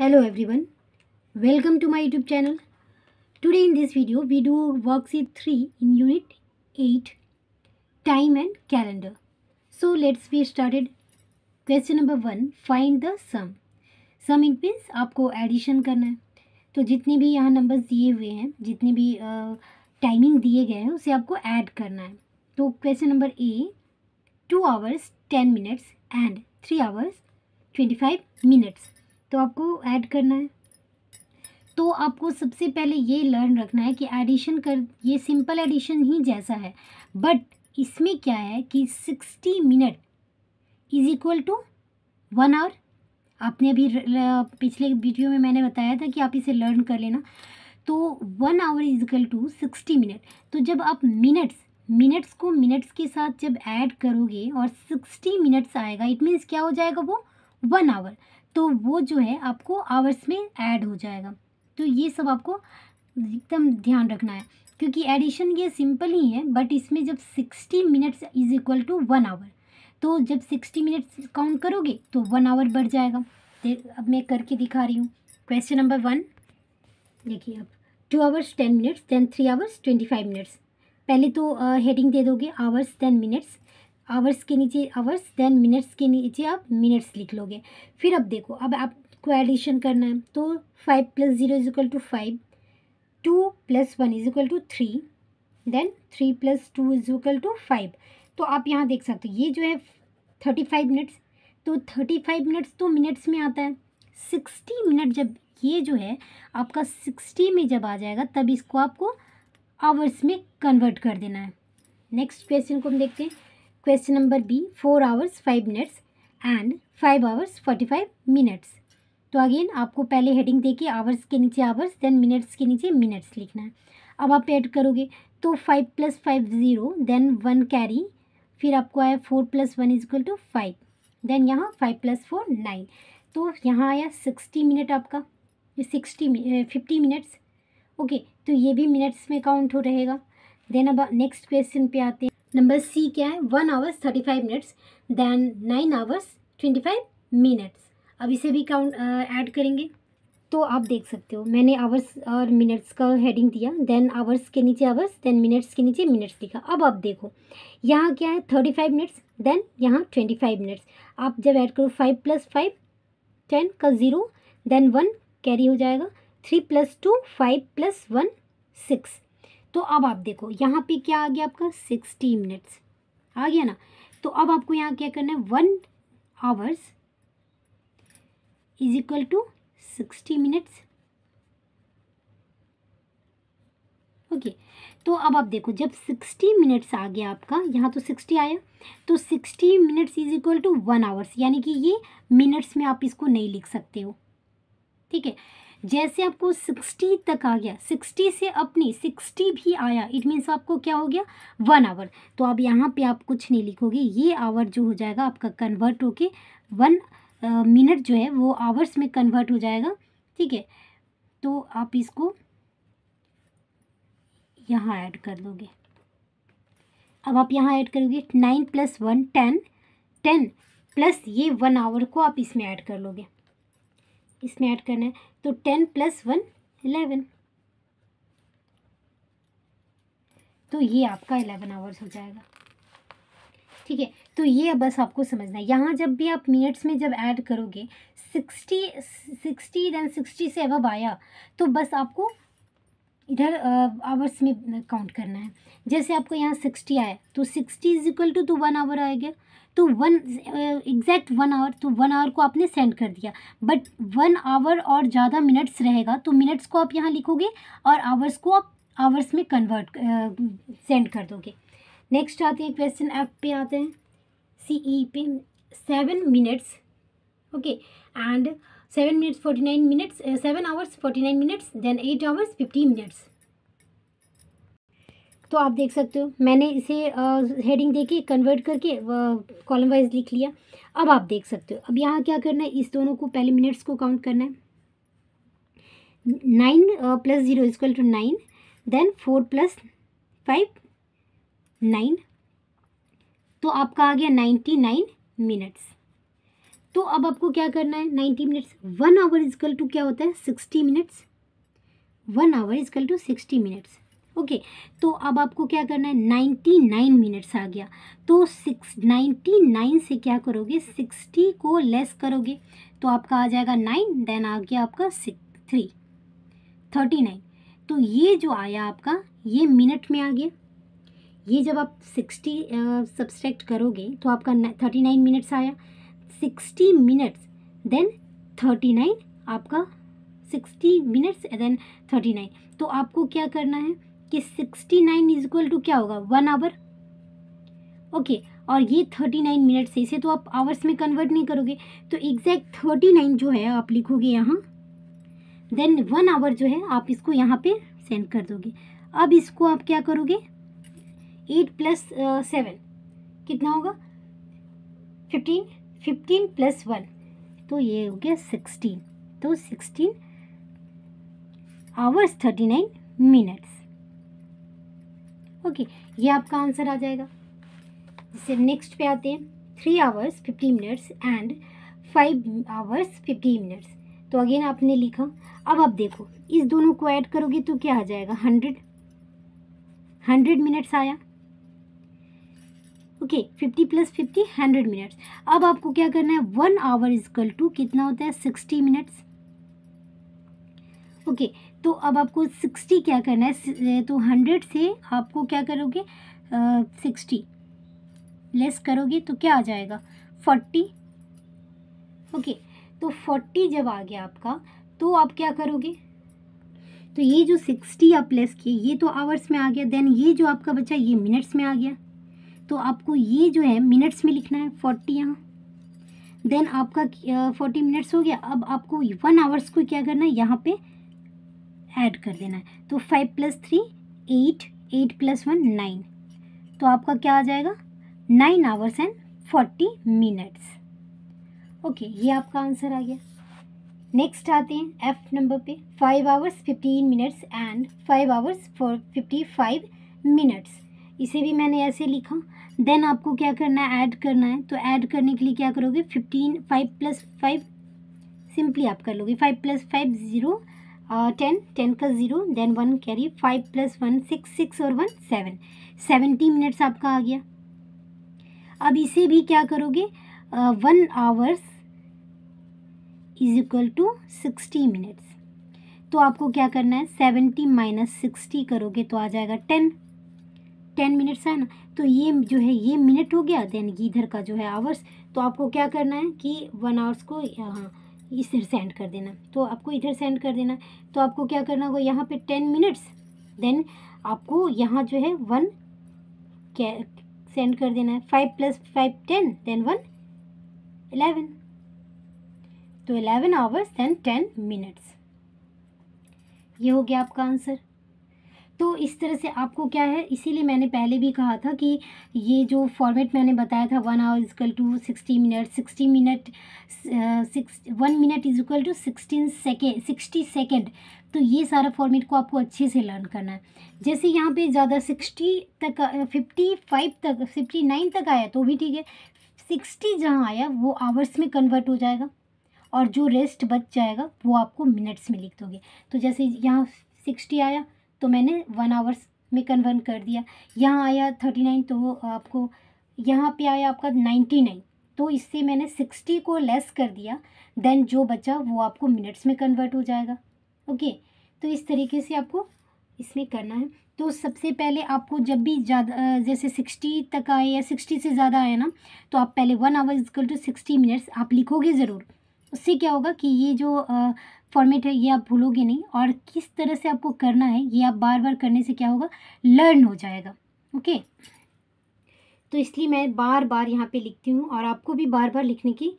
Hello everyone welcome to my YouTube channel today in this video we do worksheet three in unit eight time and calendar so let's be started question number one find the sum sum it means आपको addition करना है तो जितने भी यहाँ numbers दिए हुए हैं जितने भी टाइमिंग uh, दिए गए हैं उसे आपको ऐड करना है तो question number A two hours ten minutes and three hours twenty five minutes तो आपको ऐड करना है तो आपको सबसे पहले ये लर्न रखना है कि एडिशन कर ये सिंपल एडिशन ही जैसा है बट इसमें क्या है कि sixty minute is equal to one hour आपने अभी पिछले वीडियो में मैंने बताया था कि आप इसे लर्न कर लेना तो one hour is equal to sixty minute तो जब आप मिनट्स मिनट्स को मिनट्स के साथ जब ऐड करोगे और सिक्सटी मिनट्स आएगा इट मीन्स क्या हो जाएगा वो वन आवर तो वो जो है आपको आवर्स में ऐड हो जाएगा तो ये सब आपको एकदम ध्यान रखना है क्योंकि एडिशन ये सिंपल ही है बट इसमें जब sixty minutes is equal to one hour तो जब सिक्सटी मिनट्स काउंट करोगे तो वन आवर बढ़ जाएगा अब मैं करके दिखा रही हूँ क्वेश्चन नंबर वन देखिए अब two hours ten minutes then three hours twenty five minutes पहले तो हेडिंग दे दोगे आवर्स देन मिनट्स आवर्स के नीचे आवर्स देन मिनट्स के नीचे आप मिनट्स लिख लोगे फिर अब देखो अब आपको एडिशन करना है तो five plus zero is equal to five two plus one is equal to three then three plus two is equal to five तो आप यहाँ देख सकते हो ये जो है थर्टी फाइव मिनट्स तो थर्टी फाइव मिनट्स तो मिनट्स में आता है सिक्सटी मिनट जब ये जो है आपका सिक्सटी में जब आ जाएगा तब इसको आपको आवर्स में कन्वर्ट कर देना है नेक्स्ट क्वेश्चन को हम देखते हैं Question number B 4 hours 5 minutes and 5 hours 45 minutes. तो अगेन आपको पहले हेडिंग देके आवर्स के नीचे आवर्स देन मिनट्स के नीचे मिनट्स लिखना है अब आप ऐड करोगे तो five plus five zero then one carry फिर आपको आया four plus one is equal to five then यहाँ फाइव प्लस फोर नाइन तो यहाँ आया सिक्सटी मिनट आपका सिक्सटी फिफ्टी मिनट्स ओके तो ये भी मिनट्स में काउंट हो रहेगा देन अब नेक्स्ट क्वेश्चन पे आते हैं नंबर सी क्या है one hours thirty five minutes than nine hours twenty five minutes अब इसे भी काउंट ऐड करेंगे तो आप देख सकते हो मैंने आवर्स और मिनट्स का हेडिंग दिया देन आवर्स के नीचे आवर्स देन मिनट्स के नीचे मिनट्स लिखा अब आप देखो यहाँ क्या है थर्टी फाइव मिनट्स देन यहाँ ट्वेंटी फाइव मिनट्स आप जब ऐड करो फाइव प्लस फाइव टेन का ज़ीरो देन वन कैरी हो जाएगा three plus two five plus one six तो अब आप देखो यहाँ पे क्या आ गया आपका सिक्सटी मिनट्स आ गया ना तो अब आपको यहाँ क्या करना है one hours is equal to sixty minutes okay तो अब आप देखो जब सिक्सटी मिनट्स आ गया आपका यहाँ तो सिक्सटी आया तो sixty minutes is equal to one hours यानी कि ये मिनट्स में आप इसको नहीं लिख सकते हो ठीक है जैसे आपको सिक्सटी तक आ गया सिक्सटी से अपनी सिक्सटी भी आया इट मीन्स आपको क्या हो गया वन आवर तो अब यहाँ पे आप कुछ नहीं लिखोगे ये आवर जो हो जाएगा आपका कन्वर्ट होके वन मिनट जो है वो आवर्स में कन्वर्ट हो जाएगा ठीक है तो आप इसको यहाँ ऐड कर दोगे अब आप यहाँ ऐड करोगे nine plus one ten ten plus ये वन आवर को आप इसमें ऐड कर लोगे इसमें ऐड करना है तो टेन प्लस वन इलेवन तो ये आपका इलेवन आवर्स हो जाएगा ठीक है तो ये बस आपको समझना है यहाँ जब भी आप मिनट्स में जब ऐड करोगे सिक्सटी सिक्सटी देन सिक्सटी से अब आया तो बस आपको इधर आवर्स में काउंट करना है जैसे आपको यहाँ सिक्सटी आया तो सिक्सटी इज इक्वल टू तो वन आवर आएगा तो वन एग्जैक्ट वन आवर तो वन आवर को आपने सेंड कर दिया बट वन आवर और ज़्यादा मिनट्स रहेगा तो मिनट्स को आप यहाँ लिखोगे और आवर्स को आप आवर्स में कन्वर्ट सेंड uh, कर दोगे नेक्स्ट आते हैं क्वेश्चन एफ पे आते हैं सी ई e पे seven minutes okay and seven minutes forty nine minutes seven hours forty nine minutes then eight hours fifty minutes तो आप देख सकते हो मैंने इसे हेडिंग दे के कन्वर्ट करके कॉलम वाइज लिख लिया अब आप देख सकते हो अब यहाँ क्या करना है इस दोनों को पहले मिनट्स को काउंट करना है nine plus zero is equal to nine then four plus five nine तो आपका आ गया नाइन्टी नाइन मिनट्स तो अब आपको क्या करना है ninety minutes one hour is equal to क्या होता है sixty minutes one hour is equal to sixty minutes okay तो अब आपको क्या करना है नाइन्टी नाइन मिनट्स आ गया तो सिक्स नाइन्टी नाइन से क्या करोगे सिक्सटी को लेस करोगे तो आपका आ जाएगा नाइन देन आ गया आपका सिक्स थ्री थर्टी नाइन तो ये जो आया आपका ये मिनट में आ गया ये जब आप सिक्सटी सब्सट्रैक्ट करोगे तो आपका थर्टी नाइन मिनट्स आया sixty minutes then thirty nine आपका sixty minutes then thirty nine तो आपको क्या करना है कि sixty nine is equal to क्या होगा वन आवर ओके और ये थर्टी नाइन मिनट से इसे तो आप आवर्स में कन्वर्ट नहीं करोगे तो एग्जैक्ट थर्टी नाइन जो है आप लिखोगे यहाँ देन वन आवर जो है आप इसको यहाँ पे सेंड कर दोगे अब इसको आप क्या करोगे एट प्लस सेवन कितना होगा फिफ्टीन फिफ्टीन प्लस वन तो ये हो गया सिक्सटीन तो sixteen hours thirty nine minutes okay ये आपका आंसर आ जाएगा जिससे नेक्स्ट पे आते हैं three hours fifty minutes and five hours fifty minutes तो अगेन आपने लिखा अब आप देखो इस दोनों को ऐड करोगे तो क्या आ जाएगा हंड्रेड हंड्रेड मिनट्स आया okay fifty plus fifty hundred minutes अब आपको क्या करना है one hour is is equal to कितना होता है सिक्सटी मिनट्स ओके तो अब आपको सिक्सटी क्या करना है तो हंड्रेड से आपको क्या करोगे सिक्सटी लेस करोगे तो क्या आ जाएगा फोर्टी ओके तो फोर्टी जब आ गया आपका तो आप क्या करोगे तो ये जो सिक्सटी आप लेस किए ये तो आवर्स में आ गया देन ये जो आपका बचा ये मिनट्स में आ गया तो आपको ये जो है मिनट्स में लिखना है फोर्टी यहाँ देन आपका फोर्टी मिनट्स हो गया अब आपको वन आवर्स को क्या करना है यहाँ पे ऐड कर देना है तो five plus three eight eight plus one nine तो आपका क्या आ जाएगा nine hours and forty minutes okay ये आपका आंसर आ गया नेक्स्ट आते हैं एफ नंबर पे five hours fifteen minutes and five hours four fifty five minutes इसे भी मैंने ऐसे लिखा देन आपको क्या करना है ऐड करना है तो ऐड करने के लिए क्या करोगे fifteen five plus five simply आप कर लोगे five plus five zero ten ten का zero then one carry five plus one six six और वन सेवन सेवेंटी मिनट्स आपका आ गया अब इसे भी क्या करोगे one hours is equal to sixty minutes तो आपको क्या करना है सेवेंटी माइनस सिक्सटी करोगे तो आ जाएगा टेन टेन मिनट्स है ना तो ये जो है ये मिनट हो गया देन इधर का जो है आवर्स तो आपको क्या करना है कि वन आवर्स को यहाँ इधर सेंड कर देना तो आपको इधर सेंड कर देना तो आपको क्या करना होगा यहाँ पे टेन मिनट्स देन आपको यहाँ जो है वन सेंड कर देना है five plus five ten then one eleven तो eleven hours then ten minutes ये हो गया आपका आंसर तो इस तरह से आपको क्या है इसीलिए मैंने पहले भी कहा था कि ये जो फॉर्मेट मैंने बताया था one hour is equal to sixty minute sixty minute one minute is equal to sixteen second sixty second तो ये सारा फॉर्मेट को आपको अच्छे से लर्न करना है जैसे यहाँ पे ज़्यादा सिक्सटी तक फिफ्टी uh, फाइव तक फिफ्टी नाइन तक आया तो भी ठीक है सिक्सटी जहाँ आया वो आवर्स में कन्वर्ट हो जाएगा और जो रेस्ट बच जाएगा वो आपको मिनट्स में लिख दोगे तो जैसे यहाँ सिक्सटी आया तो मैंने वन आवर्स में कन्वर्ट कर दिया यहाँ आया थर्टी नाइन तो आपको यहाँ पे आया आपका नाइन्टी नाइन तो इससे मैंने सिक्सटी को लेस कर दिया देन जो बचा वो आपको मिनट्स में कन्वर्ट हो जाएगा ओके तो इस तरीके से आपको इसमें करना है तो सबसे पहले आपको जब भी ज़्यादा जैसे सिक्सटी तक आए या सिक्सटी से ज़्यादा आए ना तो आप पहले one hour is equal to sixty minutes आप लिखोगे ज़रूर उससे क्या होगा कि ये जो फॉर्मेट है ये आप भूलोगे नहीं और किस तरह से आपको करना है ये आप बार बार करने से क्या होगा लर्न हो जाएगा ओके तो इसलिए मैं बार बार यहाँ पे लिखती हूँ और आपको भी बार बार लिखने की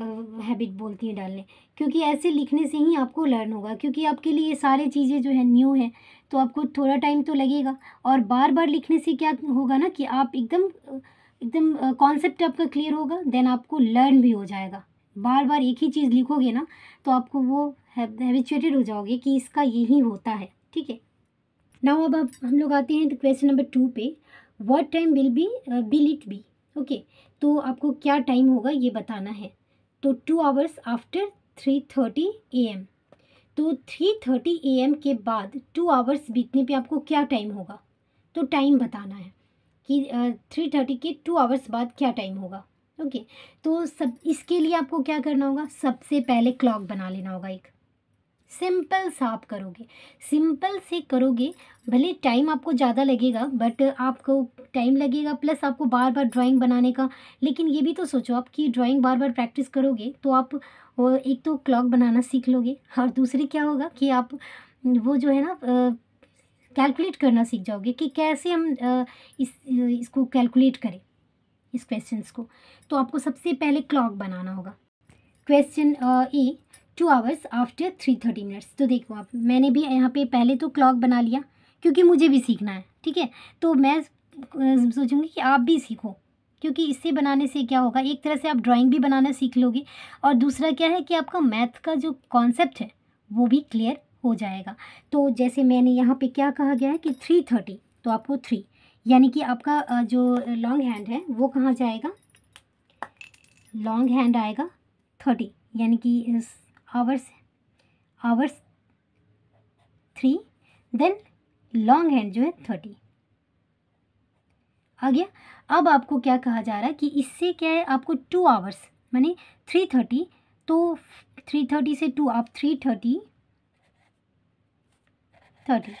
हैबिट बोलती हैं डालने क्योंकि ऐसे लिखने से ही आपको लर्न होगा क्योंकि आपके लिए ये सारे चीज़ें जो है न्यू हैं तो आपको थोड़ा टाइम तो लगेगा और बार बार लिखने से क्या होगा ना कि आप एकदम एकदम कॉन्सेप्ट आपका क्लियर होगा देन आपको लर्न भी हो जाएगा बार बार एक ही चीज़ लिखोगे ना तो आपको वो हैबिचुएटेड हो जाओगे कि इसका यही होता है ठीक है नाउ अब अब हम लोग आते हैं तो क्वेश्चन नंबर टू पे what time will be will it be okay तो आपको क्या टाइम होगा ये बताना है तो two hours after three thirty A M तो थ्री थर्टी ए एम के बाद टू आवर्स बीतने पे आपको क्या टाइम होगा तो टाइम बताना है कि थ्री uh, थर्टी के टू आवर्स बाद क्या टाइम होगा ओके okay, तो सब इसके लिए आपको क्या करना होगा सबसे पहले क्लॉक बना लेना होगा एक सिंपल सा आप करोगे सिंपल से करोगे भले टाइम आपको ज़्यादा लगेगा बट आपको टाइम लगेगा प्लस आपको बार बार ड्राइंग बनाने का लेकिन ये भी तो सोचो आप कि ड्राइंग बार बार प्रैक्टिस करोगे तो आप एक तो क्लॉक बनाना सीख लोगे और दूसरे क्या होगा कि आप वो जो है ना कैलकुलेट करना सीख जाओगे कि कैसे हम आ, इस इसको कैलकुलेट करें इस क्वेश्चंस को तो आपको सबसे पहले क्लॉक बनाना होगा question A two hours after three thirty minutes तो देखो आप मैंने भी यहाँ पे पहले तो क्लॉक बना लिया क्योंकि मुझे भी सीखना है ठीक है तो मैं सोचूंगी कि आप भी सीखो क्योंकि इससे बनाने से क्या होगा एक तरह से आप ड्राइंग भी बनाना सीख लोगे और दूसरा क्या है कि आपका मैथ का जो कॉन्सेप्ट है वो भी क्लियर हो जाएगा तो जैसे मैंने यहाँ पे क्या कहा गया है कि थ्री थर्टी तो आपको थ्री यानी कि आपका जो लॉन्ग हैंड है वो कहाँ जाएगा लॉन्ग हैंड आएगा थर्टी यानी कि hours hours three then long hand जो है थर्टी आ गया अब आपको क्या कहा जा रहा है कि इससे क्या है आपको टू आवर्स मानी थ्री थर्टी तो थ्री थर्टी से टू आप थ्री थर्टी थर्टी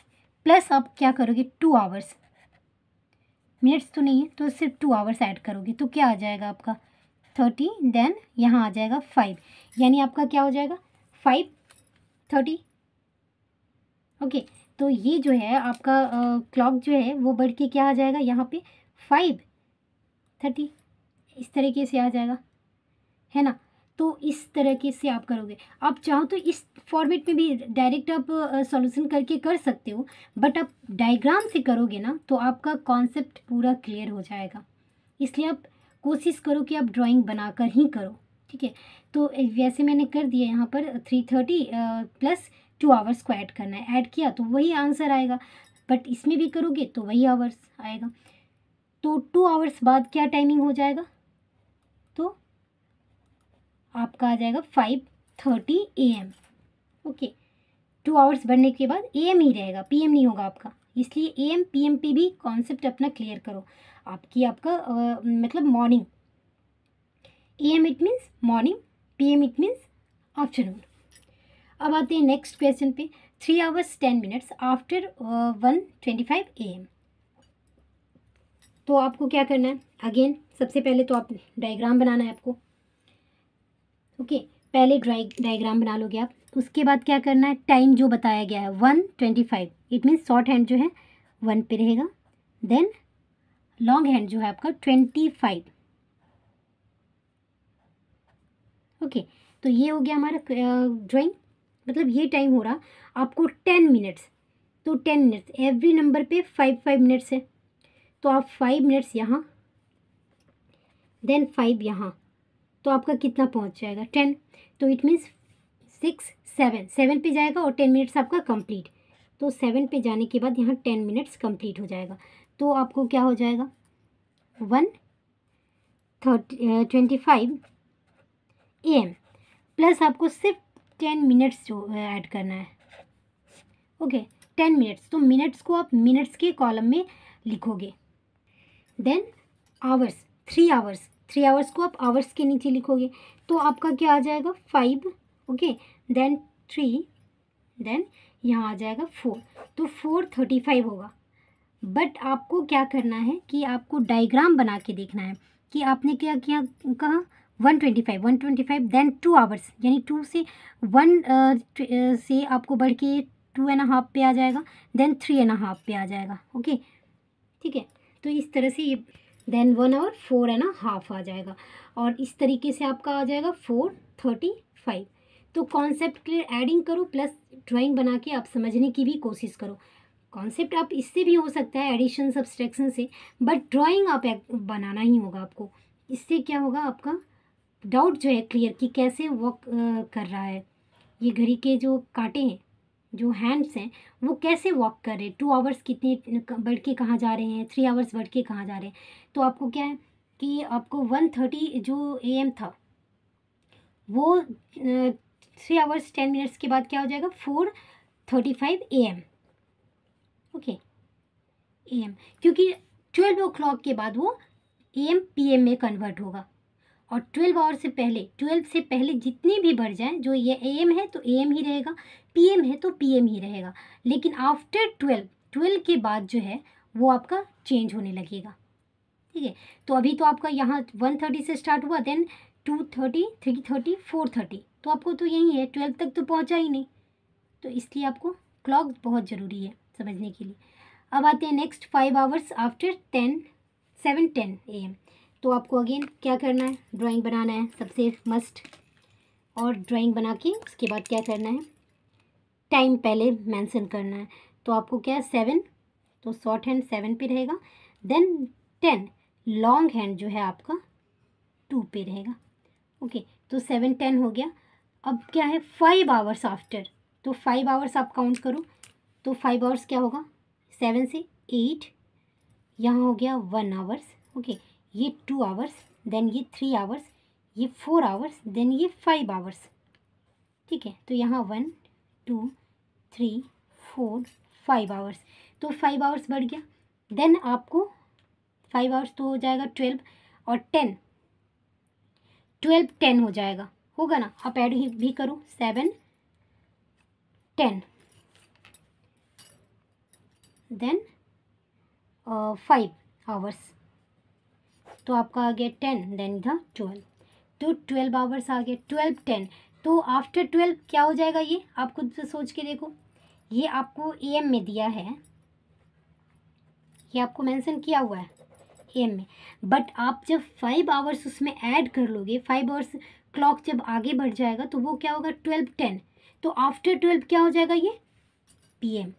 प्लस आप क्या करोगे टू आवर्स मिनट्स तो नहीं है तो सिर्फ टू आवर्स ऐड करोगे तो क्या आ जाएगा आपका थर्टी देन यहाँ आ जाएगा फाइव यानी आपका क्या हो जाएगा फाइव थर्टी ओके तो ये जो है आपका क्लॉक जो है वो बढ़ के क्या आ जाएगा यहाँ पे फाइव थर्टी इस तरीके से आ जाएगा है ना तो इस तरीके से आप करोगे आप चाहो तो इस फॉर्मेट में भी डायरेक्ट आप सॉल्यूशन करके कर सकते हो बट आप डायग्राम से करोगे ना तो आपका कॉन्सेप्ट पूरा क्लियर हो जाएगा इसलिए आप कोशिश करो कि आप ड्राइंग बनाकर ही करो ठीक है तो वैसे मैंने कर दिया यहाँ पर three thirty plus two hours को ऐड करना है ऐड किया तो वही आंसर आएगा बट इसमें भी करोगे तो वही आवर्स आएगा तो टू आवर्स बाद क्या टाइमिंग हो जाएगा तो आपका आ जाएगा five thirty A M okay two hours बढ़ने के बाद ए एम ही रहेगा पी एम नहीं होगा आपका इसलिए ए एम पी एम पे भी कॉन्सेप्ट अपना क्लियर करो आपकी आपका आ, मतलब morning A M it means morning P M it means afternoon अब आते हैं नेक्स्ट क्वेश्चन पे three hours ten minutes after one twenty five A M तो आपको क्या करना है अगेन सबसे पहले तो आप डायग्राम बनाना है आपको ओके okay, पहले डायग्राम बना लोगे आप उसके बाद क्या करना है टाइम जो बताया गया है one twenty five it means short hand जो है वन पे रहेगा देन लॉन्ग हैंड जो है आपका ट्वेंटी फाइव ओके तो ये हो गया हमारा ड्राइंग मतलब ये टाइम हो रहा आपको टेन मिनट्स तो टेन मिनट्स एवरी नंबर पे फाइव फाइव मिनट्स है तो आप फाइव मिनट्स यहाँ देन फाइव यहाँ तो आपका कितना पहुँच जाएगा टेन तो it means six seven seven पे जाएगा और टेन मिनट्स आपका कंप्लीट तो सेवन पे जाने के बाद यहाँ टेन मिनट्स कंप्लीट हो जाएगा तो आपको क्या हो जाएगा one thirty twenty five A M plus आपको सिर्फ टेन मिनट्स जो ऐड करना है ओके टेन मिनट्स तो मिनट्स को आप मिनट्स के कॉलम में लिखोगे then hours three hours three hours को आप आवर्स के नीचे लिखोगे तो आपका क्या आ जाएगा five okay then three then यहाँ आ जाएगा फोर तो फोर थर्टी फाइव होगा बट आपको क्या करना है कि आपको डायग्राम बना के देखना है कि आपने क्या किया कहा one twenty five one twenty five then two hours यानी टू से वन से आपको बढ़ के टू एंड हाफ पे आ जाएगा देन थ्री एंड हाफ पे आ जाएगा ओके ठीक है तो इस तरह से ये then one hour four and half आ जाएगा और इस तरीके से आपका आ जाएगा फोर थर्टी फाइव तो कॉन्सेप्ट क्लियर एडिंग करो प्लस ड्राइंग बना के आप समझने की भी कोशिश करो कॉन्सेप्ट आप इससे भी हो सकता है एडिशन सब्सट्रैक्शन से बट ड्राइंग आप बनाना ही होगा आपको इससे क्या होगा आपका डाउट जो है क्लियर कि कैसे वर्क कर रहा है ये घड़ी के जो कांटे हैं जो हैंड्स हैं वो कैसे वॉक कर रहे हैं टू आवर्स कितने बढ़ के कहाँ जा रहे हैं थ्री आवर्स बढ़ के कहाँ जा रहे हैं तो आपको क्या है कि आपको वन थर्टी जो ए एम था वो थ्री आवर्स टेन मिनट्स के बाद क्या हो जाएगा four thirty five A M okay A M क्योंकि ट्वेल्व ओ क्लॉक के बाद वो ए एम पी एम में कन्वर्ट होगा और ट्वेल्व आवर से पहले ट्वेल्व से पहले जितने भी बढ़ जाए जो ये ए एम है तो ए एम ही रहेगा पी एम है तो पी एम ही रहेगा लेकिन आफ्टर ट्वेल्व ट्वेल्व के बाद जो है वो आपका चेंज होने लगेगा ठीक है तो अभी तो आपका यहाँ वन थर्टी से स्टार्ट हुआ then two thirty three thirty four thirty तो आपको तो यही है ट्वेल्व तक तो पहुँचा ही नहीं तो इसलिए आपको क्लॉक बहुत ज़रूरी है समझने के लिए अब आते हैं next five hours after ten seven ten A M तो आपको अगेन क्या करना है ड्राइंग बनाना है सबसे मस्ट और ड्राइंग बना के उसके बाद क्या करना है टाइम पहले मेंशन करना है तो आपको क्या है सेवन तो शॉर्ट हैंड सेवन पे रहेगा देन टेन लॉन्ग हैंड जो है आपका टू पे रहेगा ओके तो सेवन टेन हो गया अब क्या है फाइव आवर्स आफ्टर तो फाइव आवर्स आप काउंट करो तो फाइव आवर्स क्या होगा सेवन से एट यहाँ हो गया वन आवर्स ओके ये टू आवर्स देन ये थ्री आवर्स ये फोर आवर्स देन ये फाइव आवर्स ठीक है तो यहाँ one two three four five hours तो फाइव आवर्स बढ़ गया देन आपको फाइव आवर्स तो हो जाएगा ट्वेल्व और टेन ट्वेल्व टेन हो जाएगा होगा ना आप ऐड ही भी करो seven ten then five hours तो आपका आ गया टेन देन इधर ट्वेल्व तो ट्वेल्व आवर्स आ गया ट्वेल्व टेन तो आफ्टर ट्वेल्व क्या हो जाएगा ये आप खुद से सोच के देखो ये आपको ए एम में दिया है ये आपको मेंशन किया हुआ है ए एम में बट आप जब फाइव आवर्स उसमें ऐड कर लोगे फाइव आवर्स क्लॉक जब आगे बढ़ जाएगा तो वो क्या होगा ट्वेल्व टेन तो आफ्टर ट्वेल्व क्या हो जाएगा ये पी एम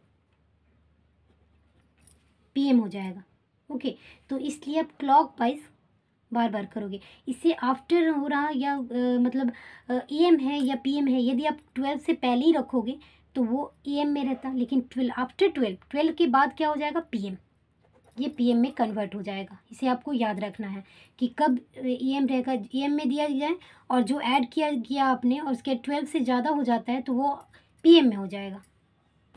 पी हो जाएगा ओके तो इसलिए आप क्लॉक बार बार करोगे इससे आफ्टर हो रहा या आ, मतलब एम है या पी एम है यदि आप ट्वेल्व से पहले ही रखोगे तो वो एम में रहता लेकिन ट्वेल्व आफ्टर ट्वेल्व ट्वेल्व के बाद क्या हो जाएगा पी एम ये पी एम में कन्वर्ट हो जाएगा इसे आपको याद रखना है कि कब एम रहेगा एम में दिया जाए और जो ऐड किया गया आपने और उसके ट्वेल्व से ज़्यादा हो जाता है तो वो पी में हो जाएगा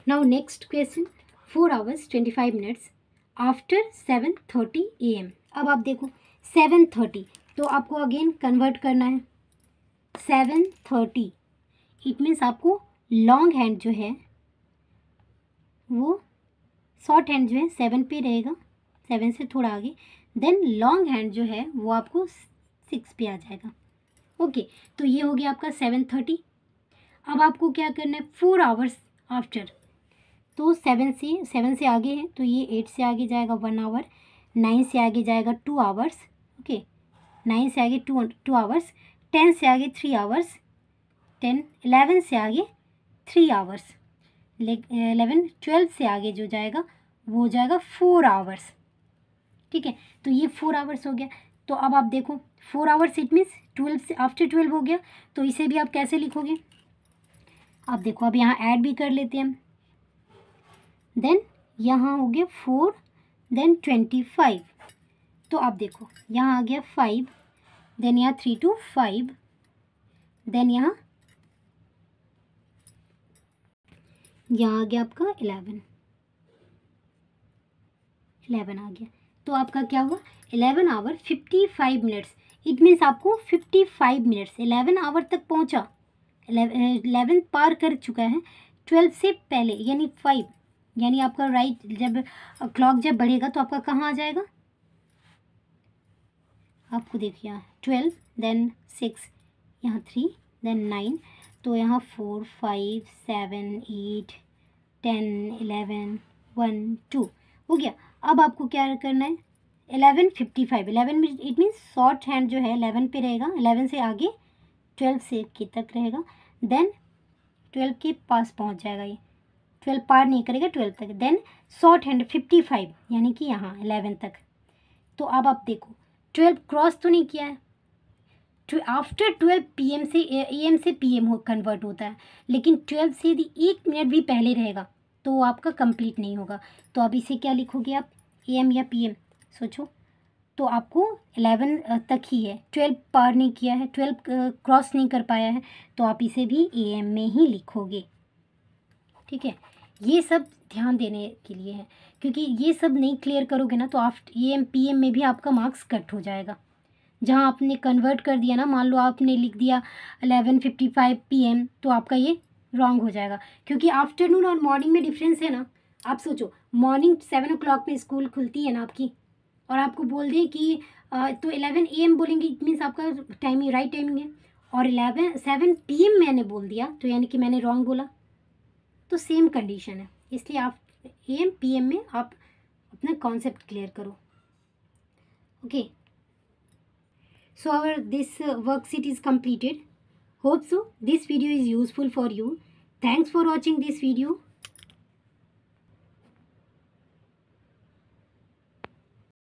now next question four hours twenty five minutes after seven thirty A M अब आप देखो सेवन थर्टी तो आपको अगेन कन्वर्ट करना है सेवन थर्टी इट मीन्स आपको लॉन्ग हैंड जो है वो शॉर्ट हैंड जो है सेवन पे रहेगा सेवन से थोड़ा आगे देन लॉन्ग हैंड जो है वो आपको सिक्स पे आ जाएगा ओके okay, तो ये हो गया आपका सेवन थर्टी अब आपको क्या करना है फोर आवर्स आफ्टर तो सेवन से सेवन से आगे है तो ये एट से आगे जाएगा वन आवर नाइन से आगे जाएगा टू आवर्स ओके नाइन से आगे टू टू आवर्स टेन से आगे थ्री आवर्स टेन एलेवन से आगे थ्री आवर्स एलेवन ट्वेल्व से आगे जो जाएगा वो हो जाएगा फोर आवर्स ठीक है तो ये फोर आवर्स हो गया तो अब आप देखो four hours it means twelve से आफ्टर ट्वेल्व हो गया तो इसे भी आप कैसे लिखोगे आप देखो अब यहाँ ऐड भी कर लेते हैं देन यहाँ हो गया फोर देन ट्वेंटी फाइव तो आप देखो यहाँ आ गया फाइव देन यहाँ थ्री टू फाइव देन यहाँ यहाँ आ गया आपका इलेवन इलेवन आ गया तो आपका क्या हुआ eleven hour fifty five minutes it means आपको fifty five minutes eleven hour तक पहुँचा इलेवन पार कर चुका है ट्वेल्व से पहले यानी फाइव यानी आपका राइट जब क्लॉक जब बढ़ेगा तो आपका कहाँ आ जाएगा आपको देखिए ट्वेल्व देन सिक्स यहाँ थ्री देन नाइन तो यहाँ four five seven eight ten eleven one two हो गया अब आपको क्या करना है eleven fifty five eleven it means short hand जो है एलेवन पे रहेगा एलेवन से आगे ट्वेल्व से के तक रहेगा देन ट्वेल्व के पास पहुँच जाएगा ये ट्वेल्व पार नहीं करेगा ट्वेल्व तक then short hand fifty five यानी कि यहाँ एलेवन तक तो अब आप देखो ट्वेल्व क्रॉस तो नहीं किया है आफ्टर ट्वेल्व एम से एम से एम हो कन्वर्ट होता है लेकिन ट्वेल्व से यदि एक मिनट भी पहले रहेगा तो आपका कंप्लीट नहीं होगा तो अब इसे क्या लिखोगे आप एम या एम सोचो तो आपको एलेवन तक ही है ट्वेल्व पार नहीं किया है ट्वेल्व क्रॉस नहीं कर पाया है तो आप इसे भी एम में ही लिखोगे ठीक है ये सब ध्यान देने के लिए है क्योंकि ये सब नहीं क्लियर करोगे ना तो after A M P M में भी आपका मार्क्स कट हो जाएगा जहाँ आपने कन्वर्ट कर दिया ना मान लो आपने लिख दिया eleven fifty five P M तो आपका ये रॉन्ग हो जाएगा क्योंकि आफ्टरनून और मॉर्निंग में डिफरेंस है ना आप सोचो मॉर्निंग सेवन ओ क्लॉक में स्कूल खुलती है ना आपकी और आपको बोल दें कि तो एलेवन ए एम बोलेंगे इट मीन्स आपका टाइमिंग राइट टाइमिंग है और एलेवन सेवन पी एम मैंने बोल दिया तो यानी कि मैंने रॉन्ग बोला तो सेम कंडीशन है इसलिए आप ए एम पी एम में आप अपना कॉन्सेप्ट क्लियर करो okay so our this worksheet is completed hope so this video is useful for you thanks for watching this video